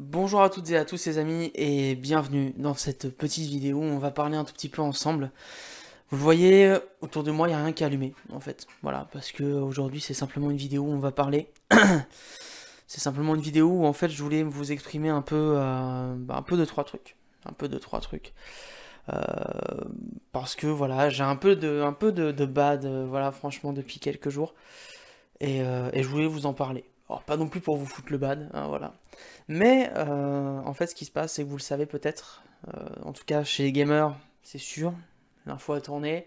Bonjour à toutes et à tous les amis et bienvenue dans cette petite vidéo où on va parler un tout petit peu ensemble. Vous voyez, euh, autour de moi il n'y a rien qui est allumé en fait, voilà, parce que euh, aujourd'hui c'est simplement une vidéo où on va parler. c'est simplement une vidéo où en fait je voulais vous exprimer un peu, euh, bah, un peu de trois trucs, un peu de trois trucs. parce que voilà, j'ai un peu de, un peu de, bad, voilà, franchement depuis quelques jours, et je voulais vous en parler pas non plus pour vous foutre le bad, hein, voilà. Mais euh, en fait, ce qui se passe, c'est que vous le savez peut-être, euh, en tout cas chez les gamers, c'est sûr, l'info a tourné.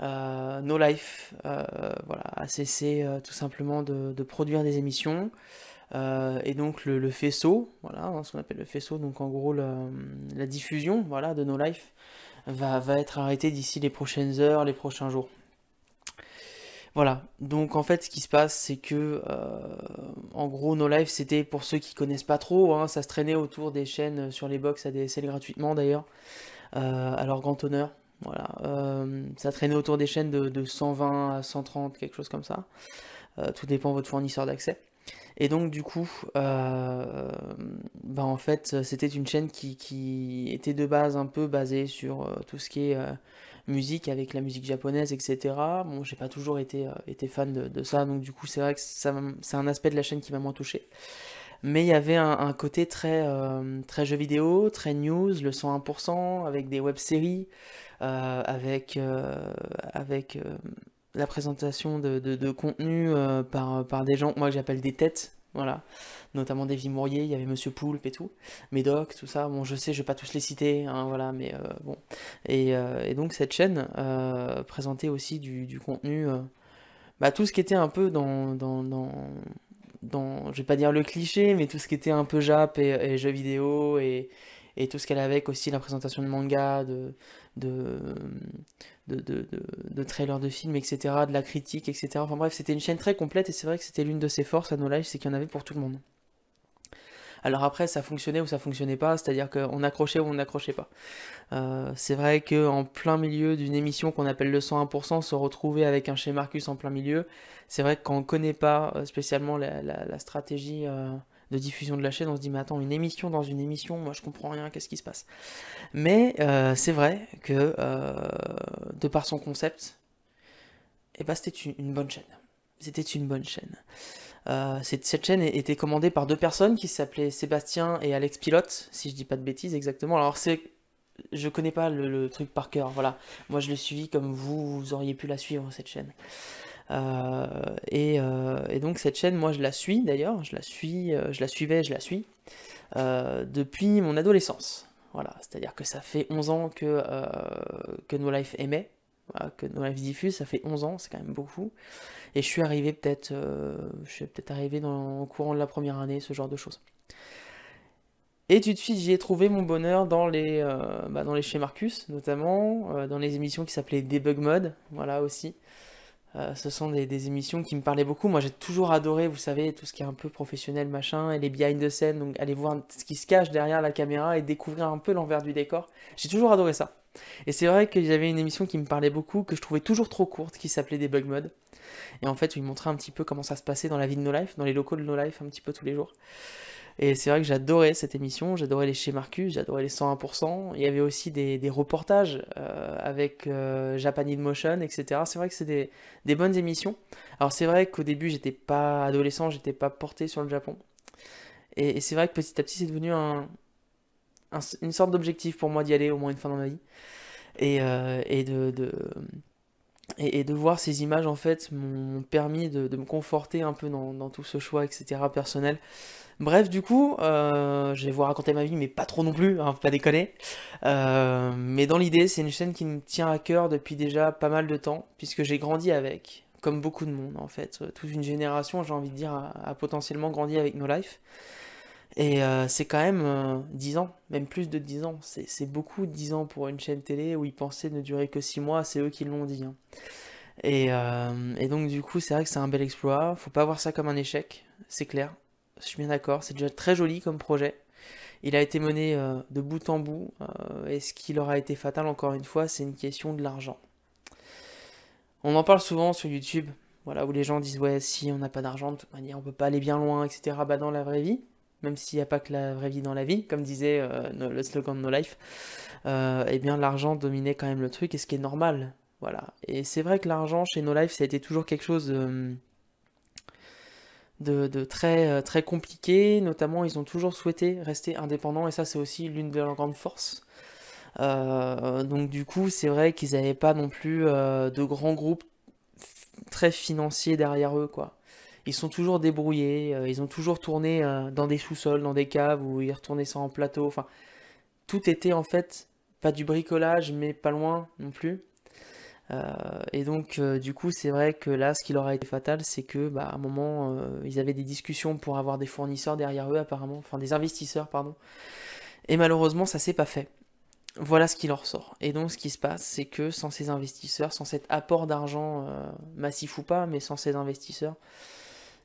Euh, no Life voilà, a cessé tout simplement de, produire des émissions. et donc le, faisceau, voilà, hein, ce qu'on appelle le faisceau, donc en gros la diffusion voilà, de No Life, va, va être arrêtée d'ici les prochaines heures, les prochains jours. Voilà, donc en fait ce qui se passe c'est que euh, en gros No Life c'était pour ceux qui connaissent pas trop, hein. ça se traînait autour des chaînes euh, sur les box ADSL gratuitement d'ailleurs, euh, à leur grand honneur, voilà, ça traînait autour des chaînes de, 120 à 130, quelque chose comme ça, tout dépend de votre fournisseur d'accès. Et donc du coup, bah, en fait c'était une chaîne qui, était de base un peu basée sur tout ce qui est musique avec la musique japonaise, etc. Bon, j'ai pas toujours été, euh, fan de, ça, donc du coup, c'est vrai que c'est un aspect de la chaîne qui m'a moins touché. Mais il y avait un, côté très, euh, jeu vidéo, très news, le 101%, avec des web-séries, euh, avec, la présentation de, contenu par, par des gens, moi que j'appelle des têtes, voilà. Notamment David Mourier, il y avait Monsieur Poulpe et tout. Médoc, tout ça. Bon, je sais, je vais pas tous les citer, hein, voilà, mais euh, bon. Et, euh, et, donc, cette chaîne euh, présentait aussi du, du contenu. Bah, tout ce qui était un peu dans, dans, dans, je vais pas dire le cliché, mais tout ce qui était un peu Jap et, jeux vidéo et, et tout ce qu'elle avait aussi la présentation de manga, de, de, de, trailers de films, etc., de la critique, etc. Enfin bref, c'était une chaîne très complète et c'est vrai que c'était l'une de ses forces à nos lives, c'est qu'il y en avait pour tout le monde. Alors après, ça fonctionnait ou ça fonctionnait pas, c'est-à-dire qu'on accrochait ou on n'accrochait pas. Euh, c'est vrai qu'en plein milieu d'une émission qu'on appelle le 101%, se retrouver avec un chez Marcus en plein milieu, c'est vrai qu'on ne connaît pas euh, spécialement la, stratégie euh, de diffusion de la chaîne, on se dit mais attends, une émission dans une émission, moi je comprends rien, qu'est-ce qui se passe Mais euh, c'est vrai que euh, de par son concept, et eh ben, c'était une bonne chaîne. C'était une bonne chaîne. Euh, cette, chaîne était commandée par deux personnes qui s'appelaient Sébastien et Alex Pilote, si je dis pas de bêtises exactement. Alors c'est je connais pas le, truc par cœur, voilà. Moi je le suivis comme vous, vous auriez pu la suivre cette chaîne. Euh, euh, et, donc cette chaîne, moi je la suis d'ailleurs, je la suis, euh, je la suivais, je la suis depuis mon adolescence. Voilà, c'est-à-dire que ça fait 11 ans que, que No Life aimait, que No Life diffuse, ça fait 11 ans, c'est quand même beaucoup. Et je suis arrivé peut-être, je suis peut-être arrivé dans le courant de la première année, ce genre de choses. Et tout de suite, j'y ai trouvé mon bonheur dans les, bah, dans les chez Marcus, notamment, dans les émissions qui s'appelaient Debug Mode, voilà aussi. Euh, ce sont des, émissions qui me parlaient beaucoup. Moi, j'ai toujours adoré, vous savez, tout ce qui est un peu professionnel, machin, et les behind the scenes Donc, aller voir ce qui se cache derrière la caméra et découvrir un peu l'envers du décor. J'ai toujours adoré ça. Et c'est vrai qu'il y avait une émission qui me parlait beaucoup, que je trouvais toujours trop courte, qui s'appelait Des Bug Mode. Et en fait, où ils montraient un petit peu comment ça se passait dans la vie de No Life, dans les locaux de No Life, un petit peu tous les jours. Et c'est vrai que j'adorais cette émission, j'adorais les chez Marcus, j'adorais les 101%. Il y avait aussi des, reportages euh, avec euh, Japan in Motion, etc. C'est vrai que c'est des, bonnes émissions. Alors c'est vrai qu'au début, j'étais pas adolescent, j'étais pas porté sur le Japon. Et, c'est vrai que petit à petit, c'est devenu un, une sorte d'objectif pour moi d'y aller au moins une fois dans ma vie. Et, euh, et de, de et, de voir ces images en fait m'ont permis de, me conforter un peu dans, tout ce choix etc personnel bref du coup euh, je vais vous raconter ma vie mais pas trop non plus hein, pas déconner euh, mais dans l'idée c'est une chaîne qui me tient à cœur depuis déjà pas mal de temps puisque j'ai grandi avec comme beaucoup de monde en fait euh, toute une génération j'ai envie de dire a, potentiellement grandi avec nos Life. Et euh, c'est quand même 10 euh, ans, même plus de 10 ans. C'est beaucoup 10 ans pour une chaîne télé où ils pensaient ne durer que 6 mois, c'est eux qui l'ont dit. Hein. Euh, et, donc du coup, c'est vrai que c'est un bel exploit. Faut pas voir ça comme un échec, c'est clair. Je suis bien d'accord, c'est déjà très joli comme projet. Il a été mené de bout en bout. et ce qui leur a été fatal, encore une fois, c'est une question de l'argent. On en parle souvent sur YouTube, voilà, où les gens disent ouais si on n'a pas d'argent, de toute manière on peut pas aller bien loin, etc. Bah dans la vraie vie, même s'il n'y a pas que la vraie vie dans la vie, comme disait euh, le slogan de No Life, euh, eh bien l'argent dominait quand même le truc, et ce qui est normal. Voilà. Et c'est vrai que l'argent chez No Life, ça a été toujours quelque chose euh, de, très, très compliqué. Notamment, ils ont toujours souhaité rester indépendants, et ça, c'est aussi l'une de leurs grandes forces. donc du coup, c'est vrai qu'ils n'avaient pas non plus de grands groupes très financiers derrière eux, quoi ils sont toujours débrouillés, euh, ils ont toujours tourné euh, dans des sous-sols, dans des caves, où ils retournaient ça en plateau. Enfin, tout était en fait pas du bricolage, mais pas loin non plus. Euh, et donc, du coup, c'est vrai que là, ce qui leur a été fatal, c'est que, bah, à un moment, ils avaient des discussions pour avoir des fournisseurs derrière eux, apparemment, enfin des investisseurs, pardon. Et malheureusement, ça s'est pas fait voilà ce qui leur sort. Et donc ce qui se passe, c'est que sans ces investisseurs, sans cet apport d'argent massif ou pas, mais sans ces investisseurs,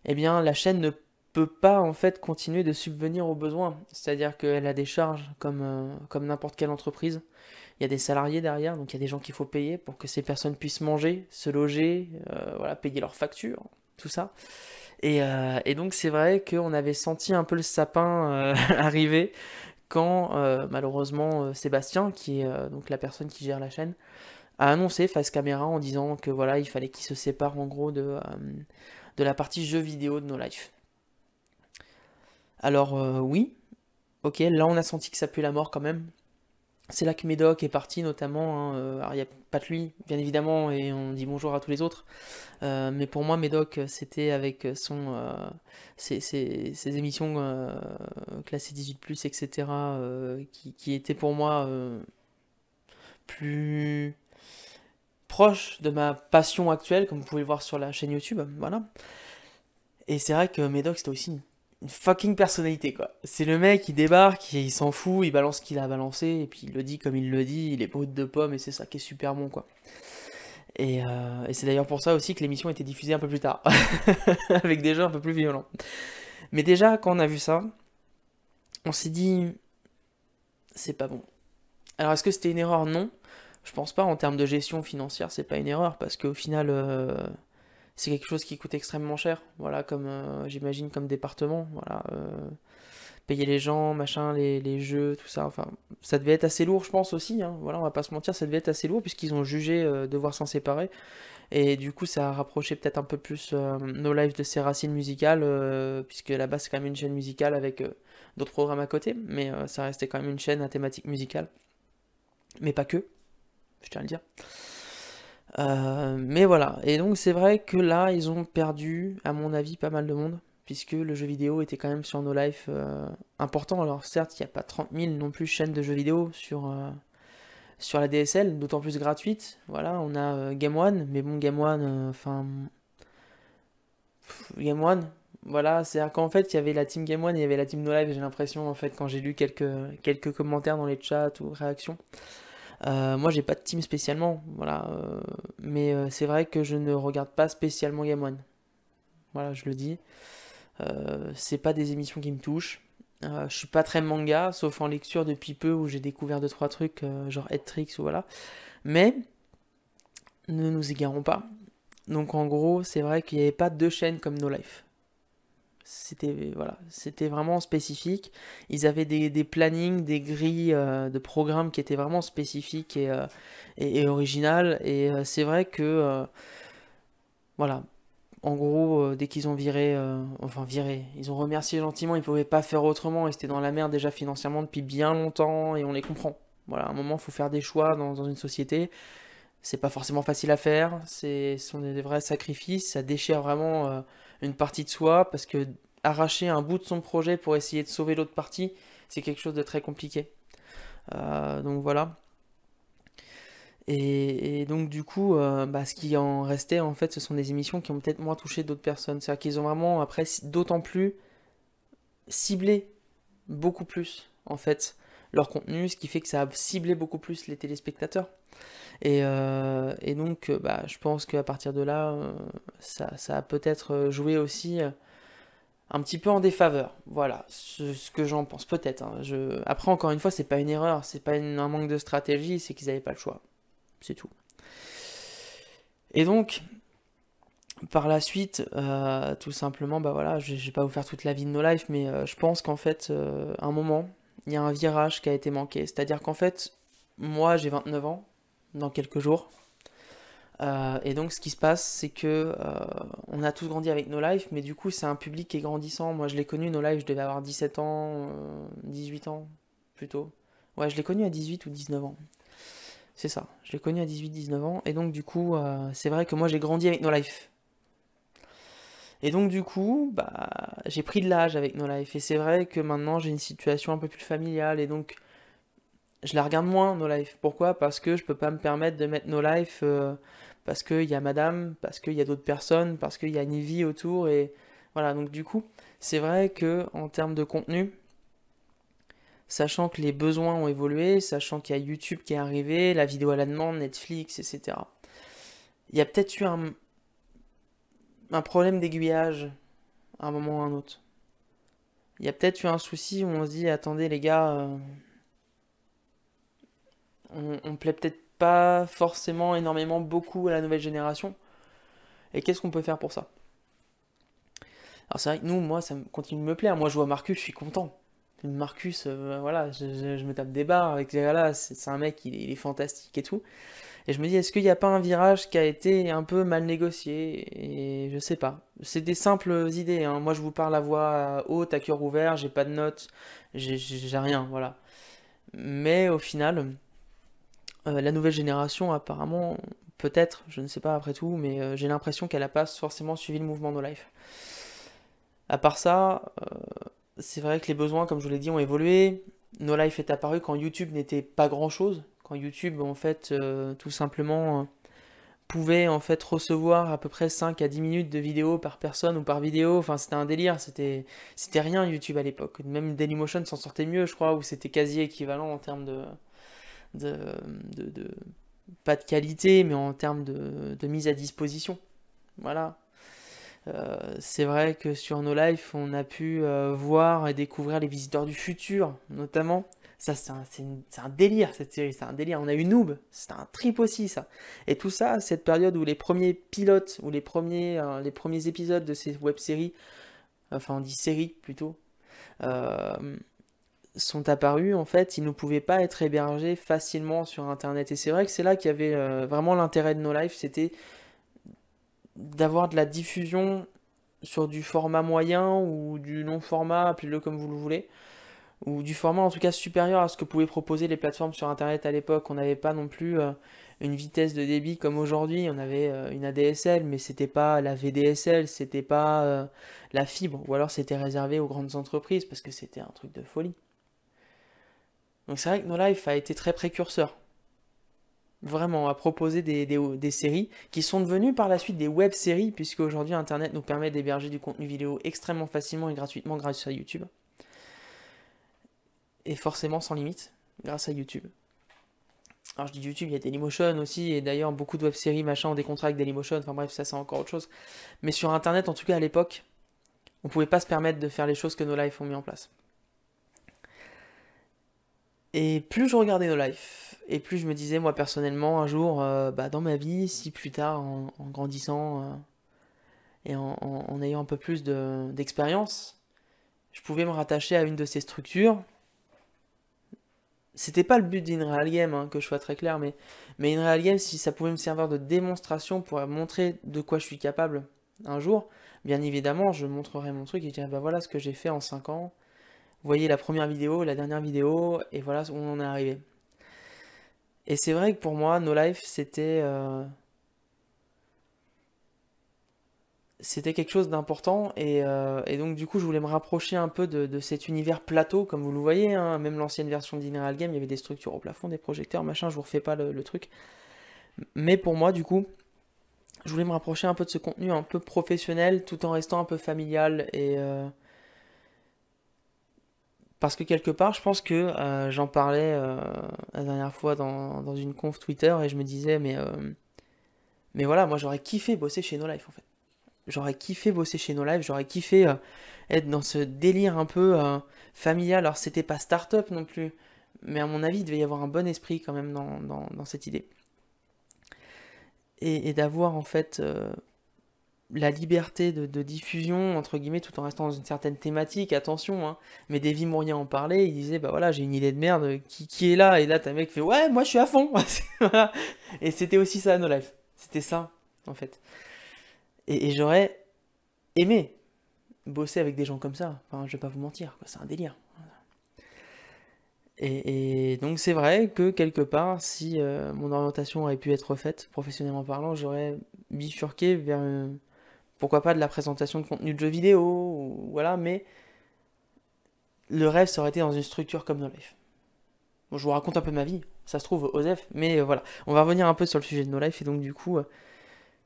eh bien la chaîne ne peut pas en fait continuer de subvenir aux besoins. C'est-à-dire qu'elle a des charges comme, euh, comme n'importe quelle entreprise. Il y a des salariés derrière, donc il y a des gens qu'il faut payer pour que ces personnes puissent manger, se loger, euh, voilà, payer leurs factures, tout ça. Euh, et, donc c'est vrai qu'on avait senti un peu le sapin arriver quand malheureusement Sébastien, qui est donc la personne qui gère la chaîne, a annoncé face caméra en disant que voilà il fallait qu'il se sépare en gros de de la partie jeux vidéo de nos lives. Alors euh, oui, ok, là on a senti que ça pue la mort quand même. C'est là que Médoc est parti notamment, hein, euh, alors il n'y a pas de lui, bien évidemment, et on dit bonjour à tous les autres. Euh, mais pour moi, Médoc, c'était avec son, ses, émissions classées 18+, etc., qui, qui étaient pour moi plus proche de ma passion actuelle, comme vous pouvez le voir sur la chaîne YouTube, voilà. Et c'est vrai que Medoc, c'était aussi une, fucking personnalité, quoi. C'est le mec, qui débarque, il, s'en fout, il balance ce qu'il a balancé, et puis il le dit comme il le dit, il est brut de pomme, et c'est ça qui est super bon, quoi. Et, euh, et c'est d'ailleurs pour ça aussi que l'émission a été diffusée un peu plus tard, avec des gens un peu plus violents. Mais déjà, quand on a vu ça, on s'est dit, c'est pas bon. Alors, est-ce que c'était une erreur Non je pense pas en termes de gestion financière, c'est pas une erreur parce qu'au final, euh, c'est quelque chose qui coûte extrêmement cher. Voilà, comme euh, j'imagine comme département, voilà, euh, payer les gens, machin, les, jeux, tout ça. Enfin, ça devait être assez lourd, je pense aussi. Hein. voilà, on va pas se mentir, ça devait être assez lourd puisqu'ils ont jugé devoir s'en séparer et du coup, ça a rapproché peut-être un peu plus nos lives de ses racines musicales puisque là-bas, c'est quand même une chaîne musicale avec d'autres programmes à côté, mais ça restait quand même une chaîne à thématique musicale, mais pas que je tiens à le dire. Euh, mais voilà, et donc c'est vrai que là, ils ont perdu, à mon avis, pas mal de monde, puisque le jeu vidéo était quand même sur nos Life euh, important. Alors certes, il n'y a pas 30 000 non plus chaînes de jeux vidéo sur, euh, sur la DSL, d'autant plus gratuite. Voilà, on a Game One, mais bon, Game One, enfin... Game One, voilà, c'est-à-dire qu'en fait, il y avait la team Game One et il y avait la team No Live, j'ai l'impression, en fait, quand j'ai lu quelques, quelques commentaires dans les chats ou réactions. Euh, moi, j'ai pas de team spécialement, voilà. Euh, mais euh, c'est vrai que je ne regarde pas spécialement Game One. Voilà, je le dis. c'est pas des émissions qui me touchent. je suis pas très manga, sauf en lecture depuis peu où j'ai découvert deux trois trucs, genre tricks ou voilà. Mais ne nous égarons pas. Donc en gros, c'est vrai qu'il n'y avait pas deux chaînes comme No Life. C'était voilà, c'était vraiment spécifique. Ils avaient des, des plannings, des grilles euh, de programmes qui étaient vraiment spécifiques et, euh, et, originales. Et euh, c'est vrai que voilà, en gros, dès qu'ils ont viré, enfin viré, ils ont remercié gentiment, ils pouvaient pas faire autrement, ils étaient dans la merde déjà financièrement depuis bien longtemps, et on les comprend. Voilà, à un moment, il faut faire des choix dans, une société. C'est pas forcément facile à faire, ce sont des vrais sacrifices, ça déchire vraiment une partie de soi, parce que arracher un bout de son projet pour essayer de sauver l'autre partie, c'est quelque chose de très compliqué. Euh, donc voilà. Et, donc du coup, euh, bah, ce qui en restait, en fait, ce sont des émissions qui ont peut-être moins touché d'autres personnes. C'est-à-dire qu'ils ont vraiment, après, d'autant plus ciblé beaucoup plus, en fait, leur contenu, ce qui fait que ça a ciblé beaucoup plus les téléspectateurs. Euh, et, donc, euh, bah, je pense qu'à partir de là, euh, ça, a peut-être joué aussi un petit peu en défaveur. Voilà, ce, que j'en pense peut-être. Hein. Après, encore une fois, c'est pas une erreur, c'est pas un manque de stratégie, c'est qu'ils n'avaient pas le choix. C'est tout. Et donc, par la suite, tout simplement, bah voilà, je, vais pas vous faire toute la vie de nos lives, mais je pense qu'en fait, à un moment, il y a un virage qui a été manqué. C'est-à-dire qu'en fait, moi, j'ai 29 ans, dans quelques jours. Euh, et donc ce qui se passe, c'est que euh, on a tous grandi avec nos lives, mais du coup c'est un public qui est grandissant. Moi je l'ai connu, nos lives, je devais avoir 17 ans, 18 euh, ans plutôt. Ouais, je l'ai connu à 18 ou 19 ans. C'est ça, je l'ai connu à 18-19 ans. Et donc du coup, c'est vrai que moi j'ai grandi avec nos lives. Et donc du coup, bah, j'ai pris de l'âge avec nos lives. Et c'est vrai que maintenant j'ai une situation un peu plus familiale. Et donc je la regarde moins, No Life. Pourquoi Parce que je peux pas me permettre de mettre No Life euh, parce qu'il y a madame, parce qu'il y a d'autres personnes, parce qu'il y a une vie autour. Et voilà, donc du coup, c'est vrai que en termes de contenu, sachant que les besoins ont évolué, sachant qu'il y a YouTube qui est arrivé, la vidéo à la demande, Netflix, etc., il y a peut-être eu un, problème d'aiguillage à un moment ou à un autre. Il y a peut-être eu un souci où on se dit attendez les gars. Euh, on, on plaît peut-être pas forcément énormément beaucoup à la nouvelle génération. Et qu'est-ce qu'on peut faire pour ça Alors c'est vrai nous, moi, ça continue de me plaire. Moi, je vois Marcus, je suis content. Marcus, euh, voilà, je, me tape des barres avec les gars-là, c'est un mec, il, est fantastique et tout. Et je me dis, est-ce qu'il n'y a pas un virage qui a été un peu mal négocié Et je sais pas. C'est des simples idées. Hein. Moi, je vous parle à voix haute, à cœur ouvert, j'ai pas de notes, j'ai rien, voilà. Mais au final, euh, la nouvelle génération, apparemment, peut-être, je ne sais pas après tout, mais euh, j'ai l'impression qu'elle n'a pas forcément suivi le mouvement No Life. À part ça, euh, c'est vrai que les besoins, comme je vous l'ai dit, ont évolué. No Life est apparu quand YouTube n'était pas grand-chose, quand YouTube, en fait, tout simplement pouvait en fait recevoir à peu près 5 à 10 minutes de vidéos par personne ou par vidéo. Enfin, c'était un délire, c'était c'était rien YouTube à l'époque. Même Dailymotion s'en sortait mieux, je crois, où c'était quasi équivalent en termes de de, de, pas de qualité, mais en termes de, de mise à disposition. Voilà. Euh, c'est vrai que sur nos lives, on a pu euh, voir et découvrir les visiteurs du futur, notamment. Ça, c'est un, un, délire, cette série, c'est un délire. On a eu Noob, c'est un trip aussi, ça. Et tout ça, cette période où les premiers pilotes, ou les premiers, euh, les premiers épisodes de ces web-séries, enfin, on dit séries plutôt, sont apparus, en fait, ils ne pouvaient pas être hébergés facilement sur Internet. Et c'est vrai que c'est là qu'il y avait euh, vraiment l'intérêt de nos lives, c'était d'avoir de la diffusion sur du format moyen ou du long format, appelez-le comme vous le voulez, ou du format en tout cas supérieur à ce que pouvaient proposer les plateformes sur Internet à l'époque. On n'avait pas non plus euh, une vitesse de débit comme aujourd'hui, on avait euh, une ADSL, mais c'était pas la VDSL, c'était pas la fibre, ou alors c'était réservé aux grandes entreprises parce que c'était un truc de folie. Donc c'est vrai que No Life a été très précurseur. Vraiment, à proposer des, des, séries qui sont devenues par la suite des web-séries, puisque aujourd'hui Internet nous permet d'héberger du contenu vidéo extrêmement facilement et gratuitement grâce à YouTube. Et forcément sans limite, grâce à YouTube. Alors je dis YouTube, il y a Dailymotion aussi, et d'ailleurs beaucoup de web-séries machin ont des contrats avec Dailymotion, enfin bref, ça c'est encore autre chose. Mais sur Internet, en tout cas à l'époque, on pouvait pas se permettre de faire les choses que nos lives ont mis en place. Et plus je regardais nos lives, et plus je me disais, moi personnellement, un jour, euh, bah, dans ma vie, si plus tard, en, grandissant euh, et en, ayant un peu plus d'expérience, je pouvais me rattacher à une de ces structures. C'était pas le but d'une real game, hein, que je sois très clair, mais, mais une real game, si ça pouvait me servir de démonstration pour montrer de quoi je suis capable un jour, bien évidemment, je montrerai mon truc et je dirais, bah voilà ce que j'ai fait en 5 ans, vous voyez la première vidéo, la dernière vidéo, et voilà où on en est arrivé. Et c'est vrai que pour moi, No Life, c'était. Euh, c'était quelque chose d'important, euh, et, donc du coup, je voulais me rapprocher un peu de, cet univers plateau, comme vous le voyez, hein, même l'ancienne version d'Ineral Game, il y avait des structures au plafond, des projecteurs, machin, je vous refais pas le, truc. Mais pour moi, du coup, je voulais me rapprocher un peu de ce contenu un peu professionnel, tout en restant un peu familial et. Euh, parce que quelque part, je pense que euh, j'en parlais euh, la dernière fois dans, une conf Twitter et je me disais, mais, euh, mais voilà, moi j'aurais kiffé bosser chez No Life en fait. J'aurais kiffé bosser chez No Life, j'aurais kiffé être dans ce délire un peu familial. Alors c'était pas start-up non plus, mais à mon avis, il devait y avoir un bon esprit quand même dans, cette idée. Et, et d'avoir en fait la liberté de, diffusion, entre guillemets, tout en restant dans une certaine thématique, attention, hein. mais Davy Mourien en parlait, il disait, bah voilà, j'ai une idée de merde, qui, qui est là Et là, t'as un mec fait, ouais, moi je suis à fond Et c'était aussi ça, No Life. C'était ça, en fait. Et, j'aurais aimé bosser avec des gens comme ça, enfin, je vais pas vous mentir, c'est un délire. Et, donc c'est vrai que quelque part, si euh, mon orientation aurait pu être faite, professionnellement parlant, j'aurais bifurqué vers... Euh, pourquoi pas de la présentation de contenu de jeux vidéo, voilà, mais le rêve, ça aurait été dans une structure comme No Life. je vous raconte un peu ma vie, ça se trouve, Osef, mais euh, voilà, on va revenir un peu sur le sujet de No Life, et donc du coup, euh,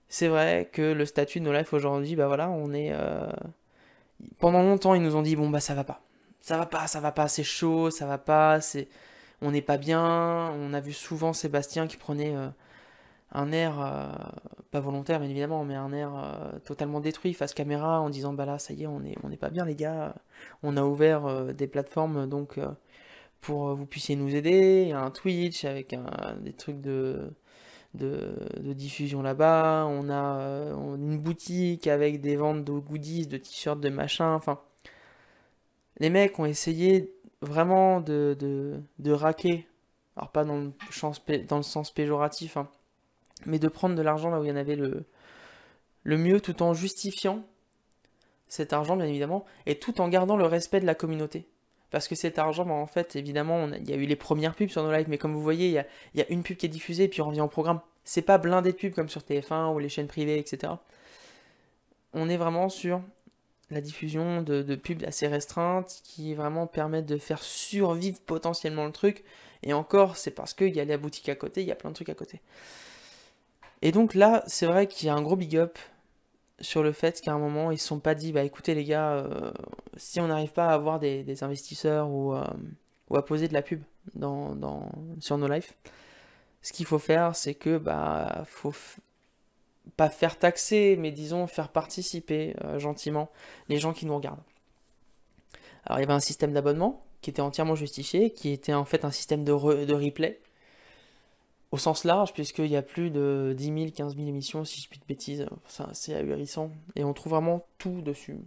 c'est vrai que le statut de No Life aujourd'hui, bah voilà, on est... Euh, pendant longtemps, ils nous ont dit, bon bah ça va pas, ça va pas, ça va pas, c'est chaud, ça va pas, c'est... On n'est pas bien, on a vu souvent Sébastien qui prenait un air, euh, pas volontaire bien évidemment, mais un air euh, totalement détruit face caméra en disant bah là ça y est on est, on pas bien les gars, on a ouvert euh, des plateformes donc pour vous puissiez nous aider, Il y a un Twitch avec des trucs de, de, diffusion là-bas, on a une boutique avec des ventes de goodies, de t-shirts, de machin, enfin les mecs ont essayé vraiment de, raquer, alors pas dans le, dans le sens péjoratif, hein mais de prendre de l'argent là où il y en avait le, mieux, tout en justifiant cet argent, bien évidemment, et tout en gardant le respect de la communauté. Parce que cet argent, ben, en fait, évidemment, il y a eu les premières pubs sur nos lives, mais comme vous voyez, il y a, une pub qui est diffusée, puis on revient au programme. C'est pas blindé de pubs comme sur TF1 ou les chaînes privées, etc. On est vraiment sur la diffusion de, pubs assez restreintes qui vraiment permettent de faire survivre potentiellement le truc. Et encore, c'est parce qu'il y a la boutique à côté, il y a plein de trucs à côté. Et donc là, c'est vrai qu'il y a un gros big up sur le fait qu'à un moment, ils ne se sont pas dit, bah écoutez les gars, euh, si on n'arrive pas à avoir des, investisseurs euh, ou, à poser de la pub dans, sur nos lives, ce qu'il faut faire, c'est que, bah, faut pas faire taxer, mais disons faire participer euh, gentiment les gens qui nous regardent. Alors il y avait un système d'abonnement qui était entièrement justifié, qui était en fait un système de replay, au sens large, puisqu'il y a plus de 10 000, 15 000 émissions, si je puis de bêtises, ça c'est ahurissant, et on trouve vraiment tout dessus.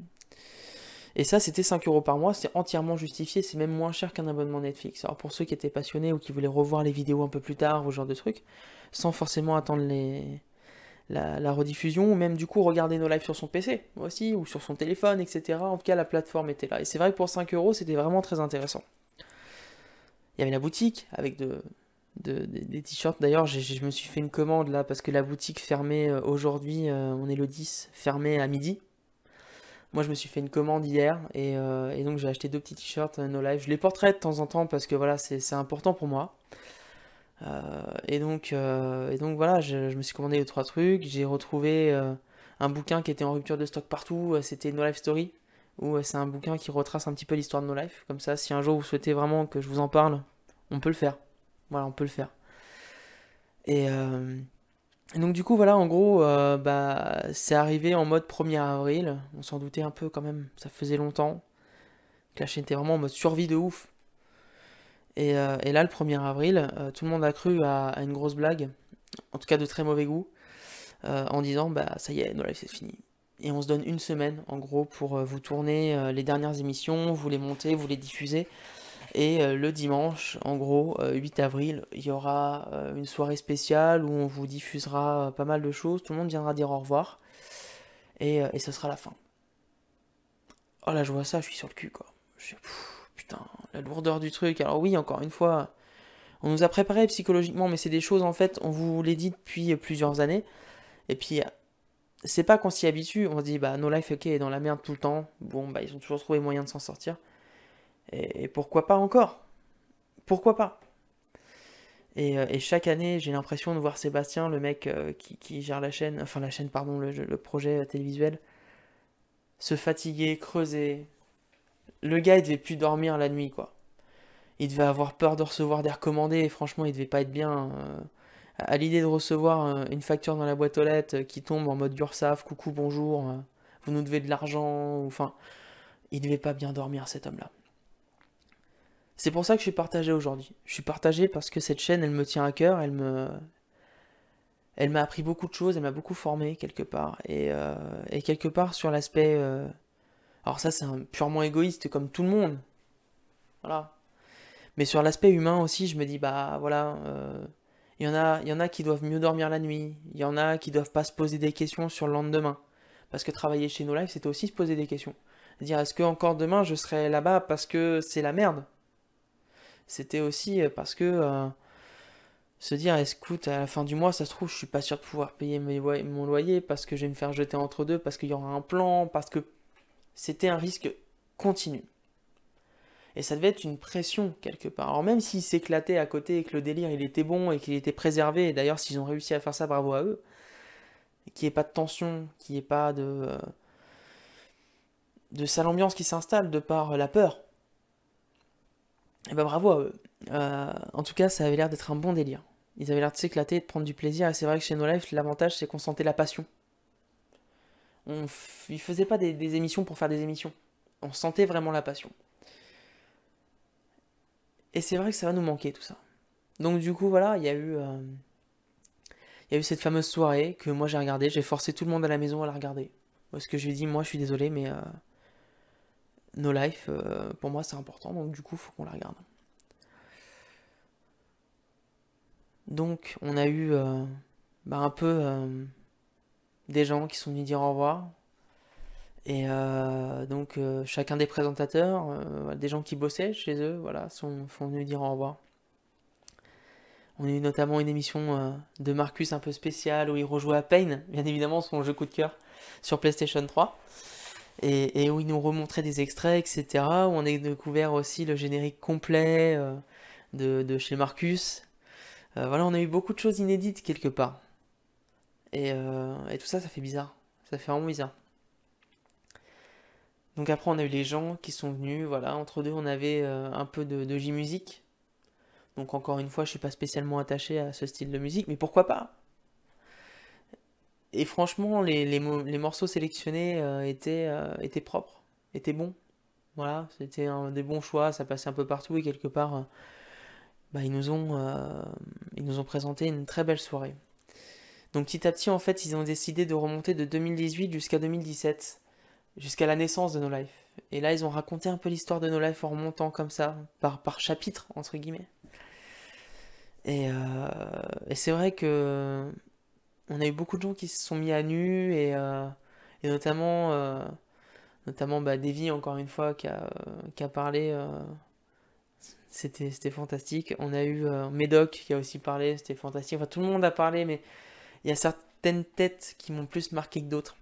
Et ça, c'était 5 euros par mois, c'est entièrement justifié, c'est même moins cher qu'un abonnement Netflix. Alors pour ceux qui étaient passionnés ou qui voulaient revoir les vidéos un peu plus tard, ou ce genre de trucs, sans forcément attendre les... la, la rediffusion, ou même du coup regarder nos lives sur son PC, moi aussi, ou sur son téléphone, etc. En tout cas, la plateforme était là. Et c'est vrai que pour 5 euros, c'était vraiment très intéressant. Il y avait la boutique, avec de, des, t-shirts. D'ailleurs, je me suis fait une commande là parce que la boutique fermée euh, aujourd'hui, euh, on est le 10, fermée à midi. Moi, je me suis fait une commande hier et, euh, donc j'ai acheté deux petits t-shirts No Life. Je les porterai de temps en temps parce que voilà, c'est important pour moi. et, donc, donc voilà, je, me suis commandé deux trois trucs. J'ai retrouvé un bouquin qui était en rupture de stock partout. C'était No Life Story ou c'est un bouquin qui retrace un petit peu l'histoire de No Life. Comme ça, si un jour vous souhaitez vraiment que je vous en parle, on peut le faire. Voilà, on peut le faire. Euh, et, donc, du coup, voilà, en gros, euh, bah, c'est arrivé en mode 1er avril. On s'en doutait un peu quand même, ça faisait longtemps. La chaîne était vraiment en mode survie de ouf. Et, euh, là, le 1er avril, tout le monde a cru à, une grosse blague, en tout cas de très mauvais goût, en disant Bah, ça y est, nos lives c'est fini et on se donne une semaine en gros pour vous tourner les dernières émissions, vous les monter, vous les diffuser. Et euh, le dimanche, en gros, 8 euh, avril, il y aura euh, une soirée spéciale où on vous diffusera pas mal de choses. Tout le monde viendra dire au revoir. Et, et ce sera la fin. Oh là, je vois ça, je suis sur le cul, quoi. putain, la lourdeur du truc. Alors oui, encore une fois, on nous a préparé psychologiquement, mais c'est des choses, en fait, on vous les dit depuis plusieurs années. Et puis, c'est pas qu'on s'y habitue. On se dit, bah, No Life, ok, est dans la merde tout le temps. Bon, bah, ils ont toujours trouvé moyen de s'en sortir. Et, pourquoi pas encore Pourquoi pas euh, et, chaque année, j'ai l'impression de voir Sébastien, le mec euh, qui, gère la chaîne, enfin la chaîne, pardon, le, projet euh, télévisuel, se fatiguer, creuser. Le gars, il devait plus dormir la nuit, quoi. Il devait avoir peur de recevoir des recommandés, et franchement, il devait pas être bien. à l'idée de recevoir une facture dans la boîte aux lettres qui tombe en mode URSAF, coucou, bonjour, vous nous devez de l'argent, enfin, il devait pas bien dormir, cet homme-là. C'est pour ça que je suis partagé aujourd'hui. Je suis partagé parce que cette chaîne, elle me tient à cœur, elle me, elle m'a appris beaucoup de choses, elle m'a beaucoup formé quelque part. Et, euh, quelque part sur l'aspect... Euh, alors ça c'est purement égoïste comme tout le monde. Voilà. Mais sur l'aspect humain aussi, je me dis, bah voilà, il euh, y, en a, y en a qui doivent mieux dormir la nuit, il y en a qui doivent pas se poser des questions sur le lendemain. Parce que travailler chez nos lives, c'était aussi se poser des questions. Dire, est-ce que encore demain je serai là-bas parce que c'est la merde c'était aussi euh, parce que euh, se dire est à la fin du mois ça se trouve je suis pas sûr de pouvoir payer mon loyer parce que je vais me faire jeter entre deux parce qu'il y aura un plan parce que c'était un risque continu et ça devait être une pression quelque part alors même s'ils s'éclataient à côté et que le délire il était bon et qu'il était préservé et d'ailleurs s'ils ont réussi à faire ça bravo à eux qu'il n'y ait pas de tension qu'il n'y ait pas de euh, de sale ambiance qui s'installe de par la peur et eh bah ben, bravo à eux. Euh, en tout cas, ça avait l'air d'être un bon délire. Ils avaient l'air de s'éclater de prendre du plaisir. Et c'est vrai que chez No Life, l'avantage, c'est qu'on sentait la passion. On Ils faisaient pas des, émissions pour faire des émissions. On sentait vraiment la passion. Et c'est vrai que ça va nous manquer tout ça. Donc du coup, voilà, il y a eu... Euh, il y a eu cette fameuse soirée que moi j'ai regardée. J'ai forcé tout le monde à la maison à la regarder. Parce que je lui ai dit, moi je suis désolé, mais... Euh, No Life, euh, pour moi c'est important, donc du coup il faut qu'on la regarde. Donc on a eu euh, bah, un peu euh, des gens qui sont venus dire au revoir. Et donc chacun des présentateurs, des gens qui bossaient chez eux, voilà, sont, sont, venus dire au revoir. On a eu notamment une émission de Marcus un peu spéciale où il rejouait à Pain, bien évidemment son jeu coup de cœur sur PlayStation 3 et, où ils nous remontraient des extraits, etc. Où on a découvert aussi le générique complet euh, de, chez Marcus. Euh, voilà, on a eu beaucoup de choses inédites quelque part. Euh, et, tout ça, ça fait bizarre. Ça fait vraiment bizarre. Donc après, on a eu les gens qui sont venus. Voilà, entre deux, on avait un peu de, de J-Musique. Donc encore une fois, je ne suis pas spécialement attaché à ce style de musique, mais pourquoi pas et franchement, les, les, morceaux sélectionnés euh, euh, étaient, propres, étaient bons. Voilà, c'était des bons choix, ça passait un peu partout et quelque part, euh, bah, ils, nous ont, ils nous ont présenté une très belle soirée. Donc petit à petit, en fait, ils ont décidé de remonter de 2018 jusqu'à 2017, jusqu'à la naissance de No Life. Et là, ils ont raconté un peu l'histoire de nos Life en remontant comme ça, par, par chapitre, entre guillemets. Et, et c'est vrai que on a eu beaucoup de gens qui se sont mis à nu et, euh, notamment, euh, notamment bah, Davy, encore une fois, qui a, qui a parlé. Euh, c'était fantastique. On a eu Médoc qui a aussi parlé, c'était fantastique. Enfin, tout le monde a parlé, mais il y a certaines têtes qui m'ont plus marqué que d'autres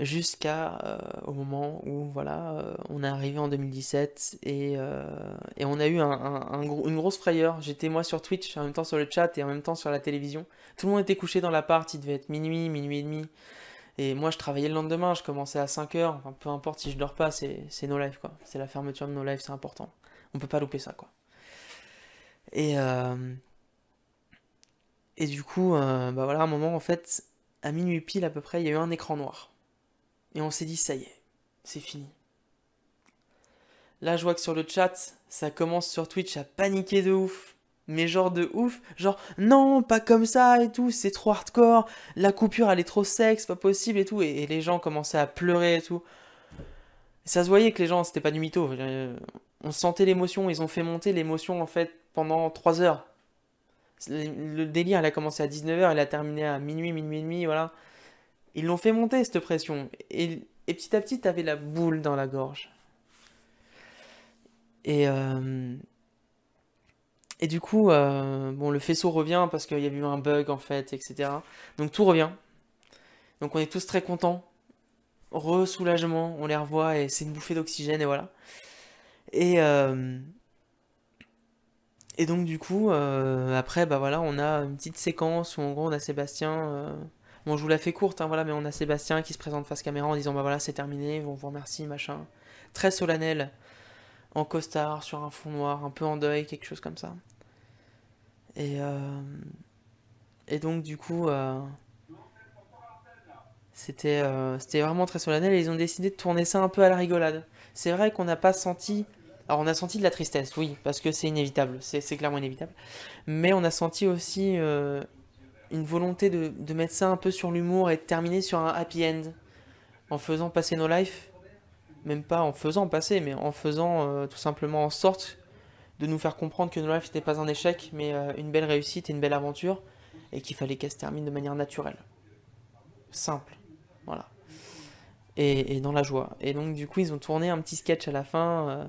jusqu'à euh, moment où voilà euh, on est arrivé en 2017 euh, et, on a eu un, une grosse frayeur j'étais moi sur Twitch en même temps sur le chat et en même temps sur la télévision tout le monde était couché dans l'appart il devait être minuit minuit et demi et moi je travaillais le lendemain je commençais à 5h peu importe si je dors pas c'est nos lives quoi c'est la fermeture de nos lives c'est important on peut pas louper ça quoi et et du coup bah voilà à un moment en fait à minuit pile à peu près il y a eu un écran noir et on s'est dit, ça y est, c'est fini. Là, je vois que sur le chat, ça commence sur Twitch à paniquer de ouf. Mais genre de ouf, genre non, pas comme ça et tout, c'est trop hardcore, la coupure elle est trop sexe, pas possible et tout. Et, les gens commençaient à pleurer et tout. Ça se voyait que les gens, c'était pas du mytho. Euh, on sentait l'émotion, ils ont fait monter l'émotion en fait pendant 3 heures. Le, délire, elle a commencé à 19h, elle a terminé à minuit, minuit et demi, voilà. Ils l'ont fait monter, cette pression. Et, petit à petit, t'avais la boule dans la gorge. Et, euh, et du coup, euh, bon, le faisceau revient parce qu'il y a eu un bug, en fait, etc. Donc tout revient. Donc on est tous très contents. Ressoulagement, on les revoit et c'est une bouffée d'oxygène et voilà. Et, euh, et donc du coup, après, bah voilà, on a une petite séquence où en gros on a Sébastien Bon, je vous la fais courte, hein, voilà, mais on a Sébastien qui se présente face caméra en disant bah voilà, c'est terminé, on vous remercie, machin. Très solennel, en costard, sur un fond noir, un peu en deuil, quelque chose comme ça. Et, euh, et donc, du coup, euh, c'était euh, c'était vraiment très solennel et ils ont décidé de tourner ça un peu à la rigolade. C'est vrai qu'on n'a pas senti. Alors, on a senti de la tristesse, oui, parce que c'est inévitable, c'est clairement inévitable. Mais on a senti aussi une volonté de, mettre ça un peu sur l'humour et de terminer sur un happy end. En faisant passer nos lives, même pas en faisant passer, mais en faisant euh, tout simplement en sorte de nous faire comprendre que nos lives n'étaient pas un échec, mais euh, une belle réussite et une belle aventure, et qu'il fallait qu'elle se termine de manière naturelle. Simple. Voilà. Et, dans la joie. Et donc du coup, ils ont tourné un petit sketch à la fin. Euh,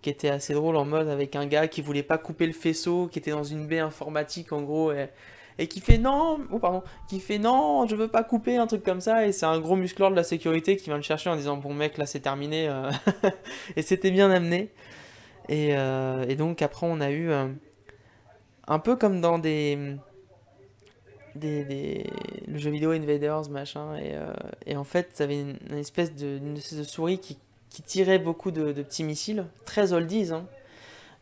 qui était assez drôle en mode avec un gars qui voulait pas couper le faisceau, qui était dans une baie informatique en gros, et et qui fait non, ou oh, pardon, qui fait non, je veux pas couper, un truc comme ça, et c'est un gros muscleur de la sécurité qui vient le chercher en disant bon mec, là c'est terminé, euh, et c'était bien amené. Euh, et, donc après on a eu euh, un peu comme dans des, des, des le jeu vidéo Invaders machin et, en fait ça avait une, espèce de, souris qui, tirait beaucoup de, petits missiles très oldies hein,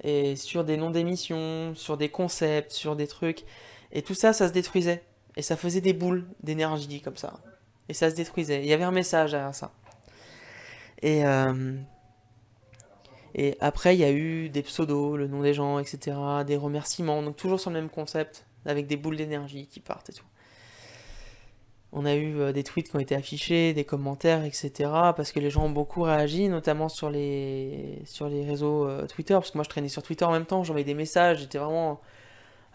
et sur des noms d'émissions, sur des concepts, sur des trucs et tout ça, ça se détruisait. Et ça faisait des boules d'énergie comme ça. Et ça se détruisait. Il y avait un message derrière ça. Et, euh, et après, il y a eu des pseudos, le nom des gens, etc. Des remerciements. Donc toujours sur le même concept, avec des boules d'énergie qui partent et tout. On a eu euh, des tweets qui ont été affichés, des commentaires, etc. Parce que les gens ont beaucoup réagi, notamment sur les, sur les réseaux euh, Twitter. Parce que moi, je traînais sur Twitter en même temps, j'envoyais des messages, j'étais vraiment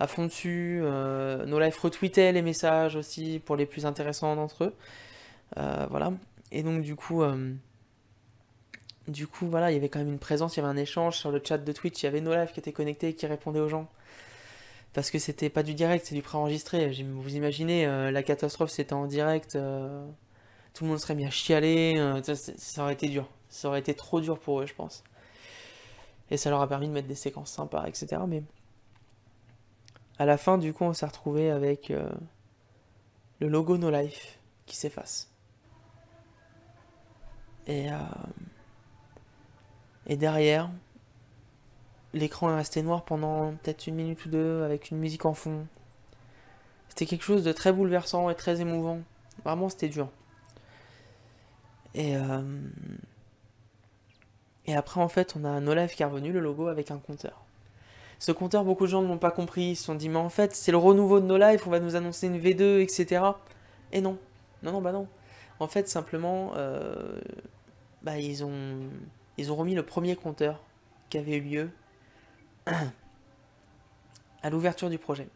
à fond dessus. Euh, nos lives retweetaient les messages aussi pour les plus intéressants d'entre eux. Euh, voilà. Et donc du coup, euh, du coup voilà, il y avait quand même une présence, il y avait un échange sur le chat de Twitch. Il y avait nos lives qui étaient connectés et qui répondaient aux gens. Parce que c'était pas du direct, c'est du préenregistré. Vous imaginez, la catastrophe c'était en direct. tout le monde serait mis à chialer. Ça, ça aurait été dur. Ça aurait été trop dur pour eux, je pense. Et ça leur a permis de mettre des séquences sympas, etc. Mais à la fin, du coup, on s'est retrouvé avec euh, le logo No Life qui s'efface. Et, euh, et derrière, l'écran est resté noir pendant peut-être une minute ou deux avec une musique en fond. C'était quelque chose de très bouleversant et très émouvant. Vraiment, c'était dur. Et, euh, et après, en fait, on a No Life qui est revenu, le logo, avec un compteur ce compteur, beaucoup de gens ne l'ont pas compris. Ils se sont dit, mais en fait, c'est le renouveau de nos lives, on va nous annoncer une V2, etc. Et non. Non, non, bah non. En fait, simplement, euh, bah, ils, ont, ils ont remis le premier compteur qui avait eu lieu à l'ouverture du projet.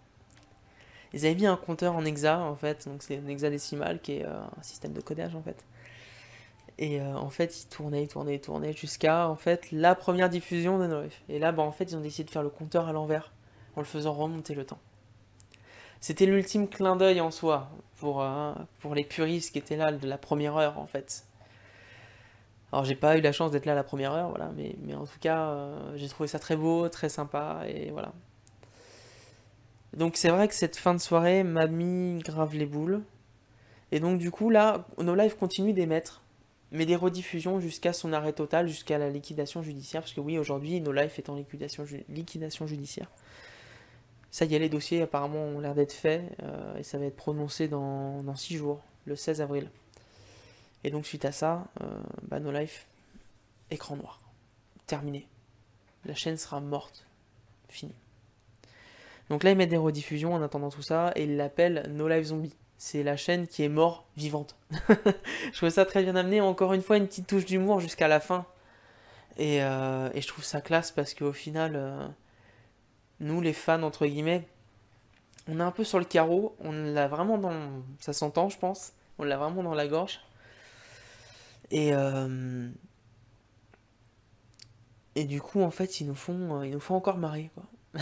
Ils avaient mis un compteur en hexa, en fait, donc c'est un hexadécimal qui est euh, un système de codage, en fait. Et euh, en fait, ils tournaient, ils tournaient, tournaient jusqu'à en fait la première diffusion de Noël. Et là, bah, en fait, ils ont décidé de faire le compteur à l'envers en le faisant remonter le temps. C'était l'ultime clin d'œil en soi pour, euh, pour les puristes qui étaient là de la première heure en fait. Alors j'ai pas eu la chance d'être là à la première heure, voilà, mais, mais en tout cas euh, j'ai trouvé ça très beau, très sympa et voilà. Donc c'est vrai que cette fin de soirée m'a mis grave les boules. Et donc du coup là, nos lives continuent d'émettre mais des rediffusions jusqu'à son arrêt total, jusqu'à la liquidation judiciaire, parce que oui, aujourd'hui, No Life est en liquidation, judiciaire. Ça y est, les dossiers apparemment ont l'air d'être faits, euh, et ça va être prononcé dans, 6 jours, le 16 avril. Et donc suite à ça, euh, bah, No Life, écran noir, terminé. La chaîne sera morte, Fini. Donc là, il met des rediffusions en attendant tout ça, et il l'appelle No Life Zombie c'est la chaîne qui est mort vivante. je trouve ça très bien amené. Encore une fois, une petite touche d'humour jusqu'à la fin. Et, euh, je trouve ça classe parce qu'au final, euh, nous les fans, entre guillemets, on est un peu sur le carreau. On l'a vraiment dans. Ça s'entend, je pense. On l'a vraiment dans la gorge. Et. Euh, et du coup, en fait, ils nous font, ils nous font encore marrer. Quoi.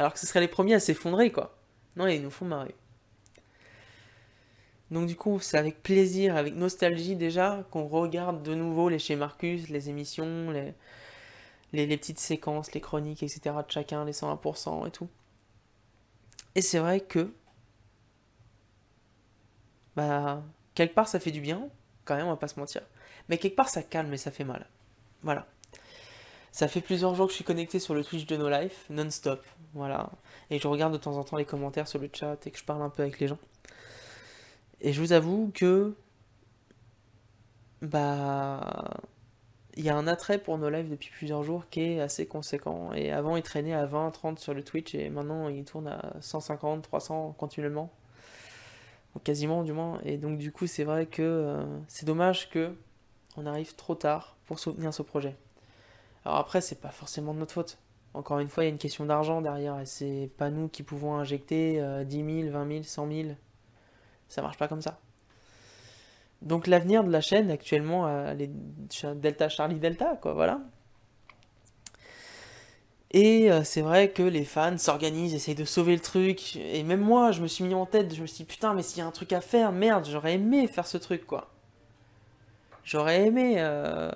Alors que ce serait les premiers à s'effondrer, quoi. Non, ils nous font marrer. Donc du coup, c'est avec plaisir, avec nostalgie déjà, qu'on regarde de nouveau les chez Marcus, les émissions, les, petites séquences, les chroniques, etc. de chacun, les 101% et tout. Et c'est vrai que, bah, quelque part ça fait du bien, quand même, on va pas se mentir. Mais quelque part ça calme et ça fait mal. Voilà. Ça fait plusieurs jours que je suis connecté sur le Twitch de No Life, non-stop, voilà. Et je regarde de temps en temps les commentaires sur le chat et que je parle un peu avec les gens. Et je vous avoue que. Bah. Il y a un attrait pour nos lives depuis plusieurs jours qui est assez conséquent. Et avant, il traînait à 20, 30 sur le Twitch et maintenant, il tourne à 150, 300 continuellement. quasiment, du moins. Et donc, du coup, c'est vrai que euh, c'est dommage que on arrive trop tard pour soutenir ce projet. Alors, après, c'est pas forcément de notre faute encore une fois, il y a une question d'argent derrière et c'est pas nous qui pouvons injecter 10 000, 20 000, 100 000 ça marche pas comme ça. Donc l'avenir de la chaîne actuellement, elle euh, est Delta Charlie Delta, quoi, voilà. Et euh, c'est vrai que les fans s'organisent, essayent de sauver le truc. Et même moi, je me suis mis en tête, je me suis dit putain, mais s'il y a un truc à faire, merde, j'aurais aimé faire ce truc, quoi. J'aurais aimé euh,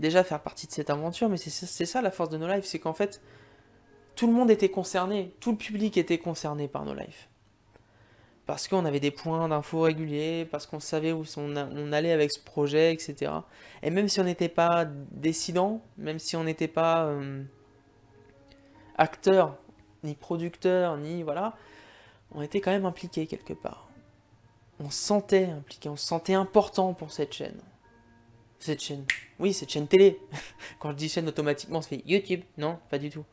déjà faire partie de cette aventure, mais c'est ça la force de nos lives, c'est qu'en fait, tout le monde était concerné, tout le public était concerné par nos lives parce qu'on avait des points d'infos réguliers, parce qu'on savait où on, allait avec ce projet, etc. Et même si on n'était pas décidant, même si on n'était pas euh, acteur, ni producteur, ni voilà, on était quand même impliqué quelque part. On se sentait impliqué, on se sentait important pour cette chaîne. Cette chaîne. Oui, cette chaîne télé. Quand je dis chaîne automatiquement, c'est YouTube. Non, pas du tout.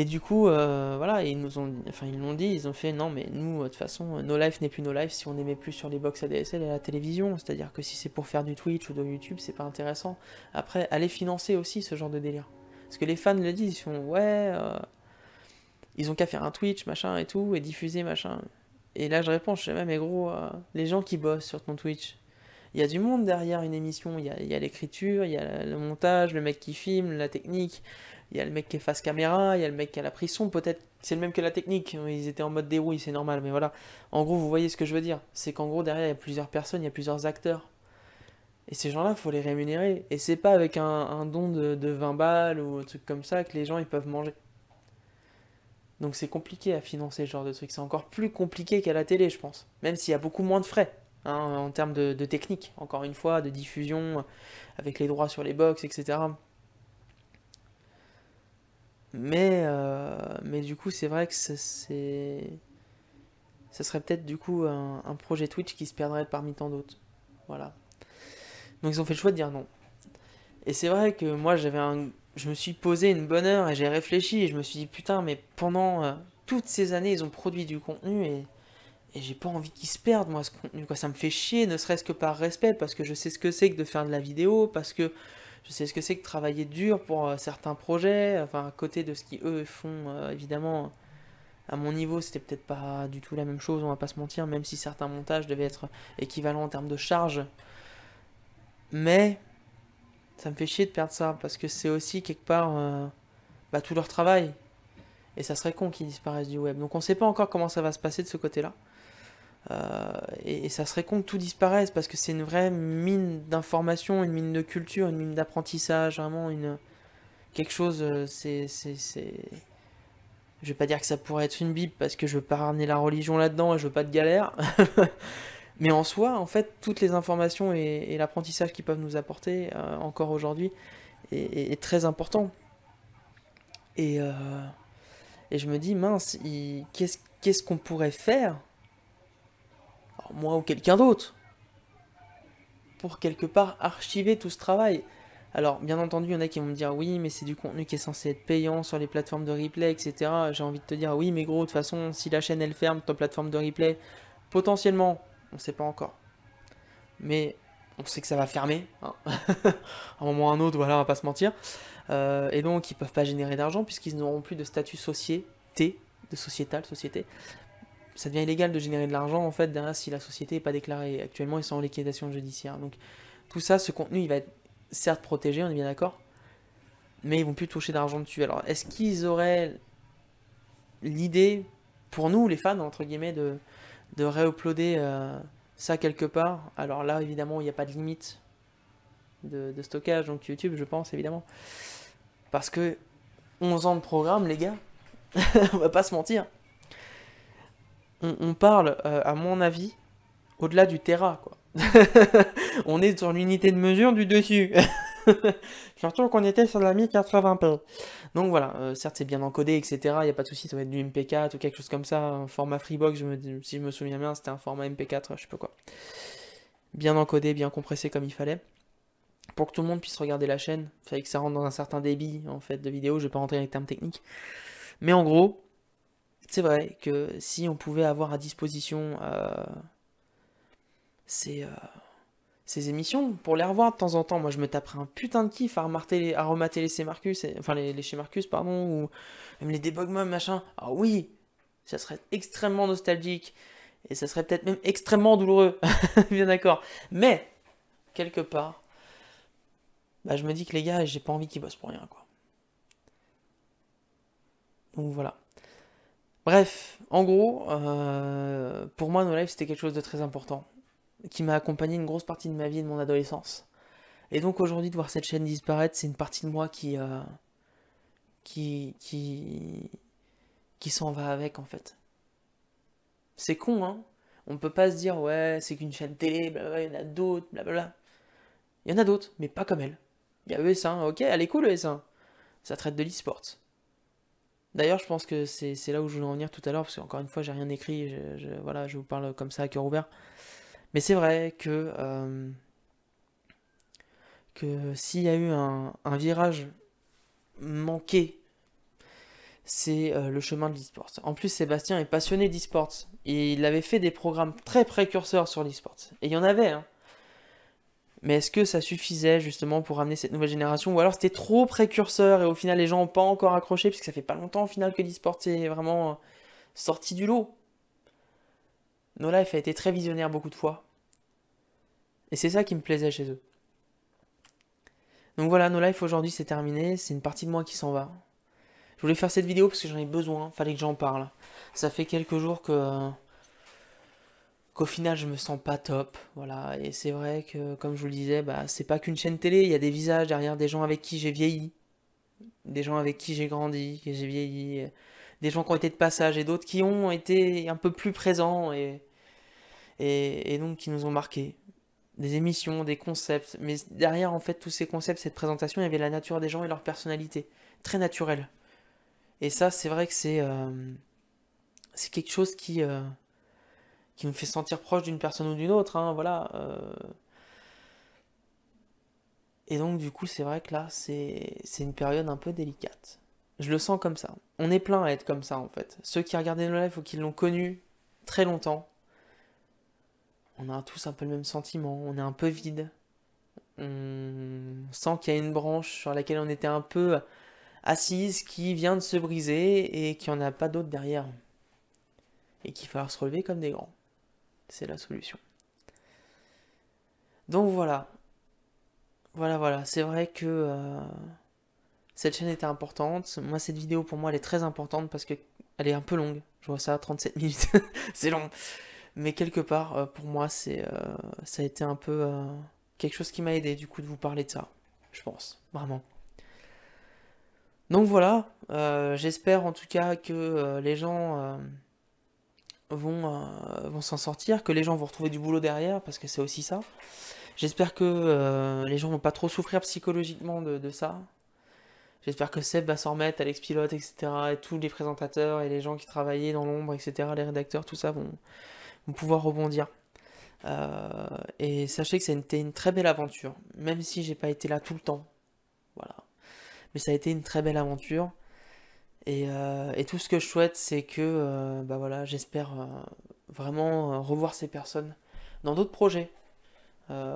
Et du coup, euh, voilà, ils nous ont, enfin ils l'ont dit, ils ont fait non mais nous euh, de toute façon, euh, nos Life n'est plus nos lives si on n'aimait plus sur les box ADSL et la télévision. C'est-à-dire que si c'est pour faire du Twitch ou de YouTube, c'est pas intéressant. Après, allez financer aussi ce genre de délire. Parce que les fans le disent, ils sont ouais, ils ont qu'à faire un Twitch machin et tout et diffuser machin. Et là je réponds, je sais même mais gros, les gens qui bossent sur ton Twitch, il y a du monde derrière une émission, il y a, l'écriture, il y a le montage, le mec qui filme, la technique, il y a le mec qui est face caméra, il y a le mec qui a la prison, peut-être c'est le même que la technique, ils étaient en mode dérouille, c'est normal, mais voilà. En gros, vous voyez ce que je veux dire, c'est qu'en gros, derrière, il y a plusieurs personnes, il y a plusieurs acteurs. Et ces gens-là, il faut les rémunérer. Et c'est pas avec un, don de, 20 balles ou un truc comme ça que les gens, ils peuvent manger. Donc c'est compliqué à financer ce genre de truc. C'est encore plus compliqué qu'à la télé, je pense. Même s'il y a beaucoup moins de frais, hein, en termes de, de technique, encore une fois, de diffusion, avec les droits sur les box, etc. Mais, euh, mais du coup, c'est vrai que c'est. Ce serait peut-être du coup un, un, projet Twitch qui se perdrait parmi tant d'autres. Voilà. Donc ils ont fait le choix de dire non. Et c'est vrai que moi j'avais un... je me suis posé une bonne heure et j'ai réfléchi et je me suis dit putain mais pendant euh, toutes ces années ils ont produit du contenu et, et j'ai pas envie qu'ils se perdent moi ce contenu quoi ça me fait chier ne serait-ce que par respect parce que je sais ce que c'est que de faire de la vidéo parce que je sais ce que c'est que travailler dur pour euh, certains projets, enfin à côté de ce qui eux font, euh, évidemment, à mon niveau, c'était peut-être pas du tout la même chose, on va pas se mentir, même si certains montages devaient être équivalents en termes de charge. Mais ça me fait chier de perdre ça, parce que c'est aussi quelque part euh, bah, tout leur travail. Et ça serait con qu'ils disparaissent du web. Donc on sait pas encore comment ça va se passer de ce côté-là. Euh, et, ça serait con que tout disparaisse parce que c'est une vraie mine d'informations, une mine de culture, une mine d'apprentissage, vraiment une quelque chose. Euh, c'est, c'est, c'est, je vais pas dire que ça pourrait être une bible parce que je veux pas ramener la religion là-dedans et je veux pas de galère. Mais en soi, en fait, toutes les informations et, l'apprentissage qu'ils peuvent nous apporter euh, encore aujourd'hui est, très important. Et, je me dis, mince, qu'est-ce qu'on pourrait faire moi ou quelqu'un d'autre pour quelque part archiver tout ce travail. Alors, bien entendu, il y en a qui vont me dire oui, mais c'est du contenu qui est censé être payant sur les plateformes de replay, etc. J'ai envie de te dire oui, mais gros, de toute façon, si la chaîne elle ferme, ta plateforme de replay, potentiellement, on ne sait pas encore. Mais on sait que ça va fermer. Hein. à un moment ou un autre, voilà, on va pas se mentir. Euh, et donc, ils peuvent pas générer d'argent puisqu'ils n'auront plus de statut société, de sociétal, société, ça devient illégal de générer de l'argent en fait derrière si la société n'est pas déclarée. Actuellement, ils sont en liquidation judiciaire. Donc tout ça, ce contenu, il va être certes protégé, on est bien d'accord, mais ils vont plus toucher d'argent dessus. Alors est-ce qu'ils auraient l'idée pour nous, les fans entre guillemets, de de réuploader euh, ça quelque part Alors là, évidemment, il n'y a pas de limite de, de stockage, donc YouTube, je pense évidemment, parce que 11 ans de programme, les gars, on va pas se mentir on, parle, euh, à mon avis, au-delà du terrain, quoi. on est sur l'unité de mesure du dessus. Surtout qu'on était sur la 1080p. Donc voilà, euh, certes c'est bien encodé, etc. Il n'y a pas de souci, ça va être du MP4 ou quelque chose comme ça. Un format Freebox, si je me souviens bien, c'était un format MP4, je sais pas quoi. Bien encodé, bien compressé comme il fallait. Pour que tout le monde puisse regarder la chaîne, il fallait que ça rentre dans un certain débit en fait de vidéo. Je vais pas rentrer dans les termes techniques. Mais en gros, c'est vrai que si on pouvait avoir à disposition euh, euh, ces, émissions pour les revoir de temps en temps, moi je me taperais un putain de kiff à, remater les chez Marcus, enfin les, chez Marcus, pardon, ou même les Debugmum, machin. Ah oui, ça serait extrêmement nostalgique et ça serait peut-être même extrêmement douloureux, bien d'accord. Mais, quelque part, bah, je me dis que les gars, j'ai pas envie qu'ils bossent pour rien, quoi. Donc voilà. Bref, en gros, euh, pour moi, nos lives, c'était quelque chose de très important, qui m'a accompagné une grosse partie de ma vie et de mon adolescence. Et donc aujourd'hui, de voir cette chaîne disparaître, c'est une partie de moi qui, euh, qui, qui, qui s'en va avec, en fait. C'est con, hein On ne peut pas se dire, ouais, c'est qu'une chaîne télé, blablabla, il y en a d'autres, blablabla. Il y en a d'autres, mais pas comme elle. Il y a ES1, ok, elle est cool ES1. Ça traite de l'e-sport. D'ailleurs, je pense que c'est là où je voulais en venir tout à l'heure, parce qu'encore une fois, j'ai rien écrit, je, voilà, je vous parle comme ça à cœur ouvert. Mais c'est vrai que, euh, que s'il y a eu un, virage manqué, c'est euh, le chemin de le En plus, Sébastien est passionné d'e-sport. Il avait fait des programmes très précurseurs sur l'e-sport. Et il y en avait, hein. Mais est-ce que ça suffisait justement pour ramener cette nouvelle génération Ou alors c'était trop précurseur et au final les gens n'ont pas encore accroché puisque ça fait pas longtemps au final que l'e-sport est vraiment euh, sorti du lot. No Life a été très visionnaire beaucoup de fois. Et c'est ça qui me plaisait chez eux. Donc voilà, No Life aujourd'hui c'est terminé, c'est une partie de moi qui s'en va. Je voulais faire cette vidéo parce que j'en ai besoin, fallait que j'en parle. Ça fait quelques jours que euh, au final je me sens pas top, voilà. Et c'est vrai que, comme je vous le disais, bah, c'est pas qu'une chaîne télé, il y a des visages derrière des gens avec qui j'ai vieilli, des gens avec qui j'ai grandi, que j'ai vieilli, euh, des gens qui ont été de passage et d'autres qui ont été un peu plus présents et, et, donc qui nous ont marqués. Des émissions, des concepts, mais derrière en fait tous ces concepts, cette présentation, il y avait la nature des gens et leur personnalité, très naturelle. Et ça, c'est vrai que c'est euh, c'est quelque chose qui euh, qui me fait sentir proche d'une personne ou d'une autre, hein, voilà. Euh. Et donc du coup, c'est vrai que là, c'est une période un peu délicate. Je le sens comme ça. On est plein à être comme ça en fait. Ceux qui regardaient nos lives ou qui l'ont connu très longtemps, on a tous un peu le même sentiment, on est un peu vide. On sent qu'il y a une branche sur laquelle on était un peu assise qui vient de se briser et qu'il n'y en a pas d'autre derrière. Et qu'il va falloir se relever comme des grands. C'est la solution. Donc voilà. Voilà, voilà. C'est vrai que euh, cette chaîne était importante. Moi, cette vidéo, pour moi, elle est très importante parce qu'elle est un peu longue. Je vois ça, 37 minutes. c'est long. Mais quelque part, euh, pour moi, c'est, euh, ça a été un peu quelque chose qui m'a aidé, du coup, de vous parler de ça. Je pense, vraiment. Donc voilà, j'espère en tout cas que les gens vont, euh, vont s'en sortir, que les gens vont retrouver du boulot derrière, parce que c'est aussi ça. J'espère que euh, les gens vont pas trop souffrir psychologiquement de, ça. J'espère que Seb va s'en remettre, Alex Pilote, etc. Et tous les présentateurs et les gens qui travaillaient dans l'ombre, etc. Les rédacteurs, tout ça vont, vont pouvoir rebondir. Euh, et sachez que ça a été une très belle aventure, même si j'ai pas été là tout le temps. Voilà. Mais ça a été une très belle aventure. Euh, et, tout ce que je souhaite, c'est que euh, bah voilà, j'espère euh, vraiment revoir ces personnes dans d'autres projets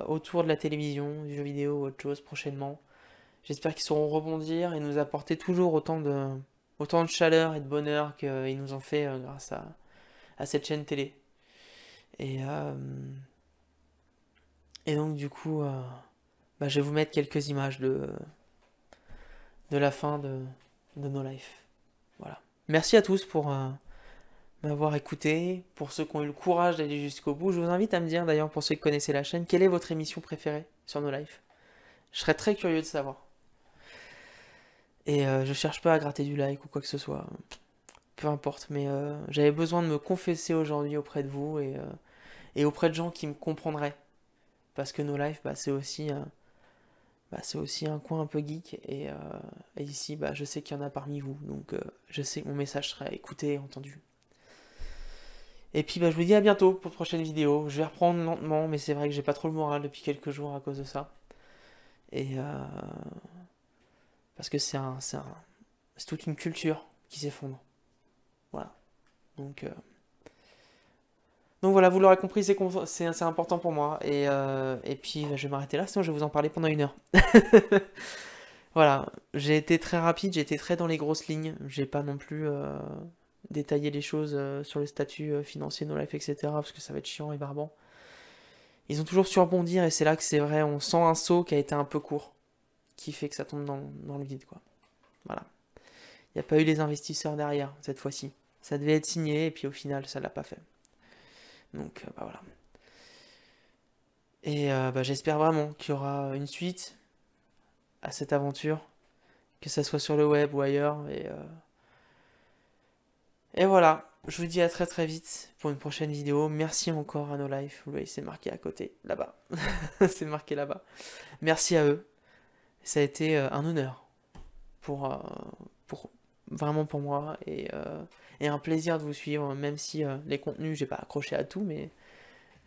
autour de la télévision, du jeu vidéo ou autre chose prochainement. J'espère qu'ils sauront rebondir et nous apporter toujours autant de, autant de chaleur et de bonheur qu'ils nous ont fait grâce à, cette chaîne télé. Et, donc du coup, bah, je vais vous mettre quelques images de, de la fin de, de nos lives. Voilà. Merci à tous pour euh, m'avoir écouté, pour ceux qui ont eu le courage d'aller jusqu'au bout. Je vous invite à me dire d'ailleurs, pour ceux qui connaissaient la chaîne, quelle est votre émission préférée sur No Life Je serais très curieux de savoir. Et je euh, je cherche pas à gratter du like ou quoi que ce soit. Peu importe, mais euh, j'avais besoin de me confesser aujourd'hui auprès de vous et, auprès de gens qui me comprendraient. Parce que No Life, bah, c'est aussi bah, c'est aussi un coin un peu geek et, euh, ici bah, je sais qu'il y en a parmi vous donc euh, je sais que mon message sera écouté et entendu. Et puis bah, je vous dis à bientôt pour prochaine vidéo. Je vais reprendre lentement mais c'est vrai que j'ai pas trop le moral depuis quelques jours à cause de ça. Et euh, parce que c'est un, toute une culture qui s'effondre. Voilà. Donc voilà, vous l'aurez compris, c'est, important pour moi. Et, euh, puis bah, je vais m'arrêter là, sinon je vais vous en parler pendant une heure. voilà, j'ai été très rapide, j'ai été très dans les grosses lignes. J'ai pas non plus euh, détaillé les choses euh, sur les statuts financiers, no life, etc. Parce que ça va être chiant et barbant. Ils ont toujours su rebondir et c'est là que c'est vrai, on sent un saut qui a été un peu court. Qui fait que ça tombe dans, le vide, quoi. Voilà. Il n'y a pas eu les investisseurs derrière cette fois-ci. Ça devait être signé et puis au final, ça ne l'a pas fait. Donc euh, bah, voilà. Et euh, bah, j'espère vraiment qu'il y aura une suite à cette aventure, que ce soit sur le web ou ailleurs. Euh, et, voilà, je vous dis à très très vite pour une prochaine vidéo. Merci encore à nos Life, vous voyez c'est marqué à côté, là-bas. c'est marqué là-bas. Merci à eux. Ça a été un honneur pour, vraiment pour moi et, euh, et, un plaisir de vous suivre, même si euh, les contenus, j'ai pas accroché à tout, mais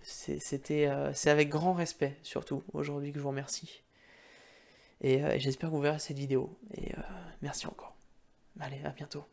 c'était euh, c'est avec grand respect surtout aujourd'hui que je vous remercie. Et, et j'espère que vous verrez cette vidéo. Et merci encore. Allez, à bientôt.